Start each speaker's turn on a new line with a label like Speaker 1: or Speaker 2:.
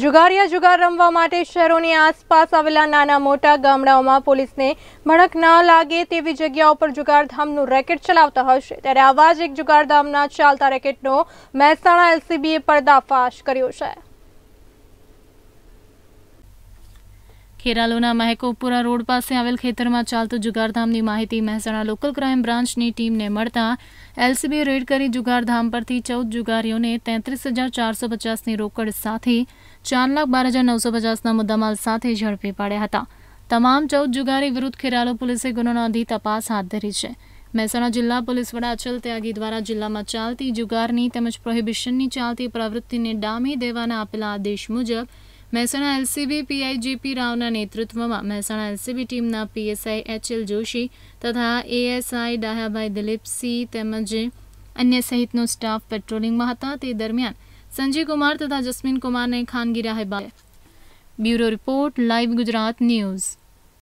Speaker 1: જુગારિયા જુગાર રમવા માટે શહેરોની આસપાસ આવેલા નાના મોટા ગામડાઓમાં પોલીસને ભણક ન લાગે તેવી જગ્યાઓ પર જુગારધામનું રેકેટ ચલાવતા હશે ત્યારે આવા જ એક જુગારધામના ચાલતા રેકેટનો મહેસાણા એલસીબીએ પર્દાફાશ કર્યો છે
Speaker 2: ખેરાલુના મહેકોપુરા રોડ પાસે આવેલ ખેતરમાં ચાલતો જુગારધામની માહિતી મહેસાણા લોકલ ક્રાઇમ બ્રાન્ચની ટીમને મળતા એલસીબી રેડ કરી જુગારધામ પરથી ચૌદ જુગારીઓને તેત્રીસ હજાર ચારસો પચાસની રોકડ સાથે ચાર લાખ બાર હજાર નવસો પચાસના મુદ્દામાલ સાથે ઝડપી પાડ્યા હતા તમામ ચૌદ જુગારી વિરુદ્ધ ખેરાલુ પોલીસે ગુનો તપાસ હાથ ધરી છે મહેસાણા જિલ્લા પોલીસ વડા અચલ ત્યાગી દ્વારા જિલ્લામાં ચાલતી જુગારની તેમજ પ્રોહિબિશનની ચાલતી પ્રવૃત્તિને ડામી દેવાના આપેલા આદેશ મુજબ મહેસાણા એલસીબી પીઆઈજીપી રાવના નેતૃત્વમાં મહેસાણા એલસીબી ટીમના પીએસઆઈ એલ જોશી તથા એએસઆઈ ડાહ્યાભાઈ દિલીપસિંહ તેમજ અન્ય સહિતનો સ્ટાફ પેટ્રોલિંગમાં હતા તે દરમિયાન સંજય કુમાર તથા જસ્મીન કુમારને ખાનગી રાહે bureau report live Gujarat news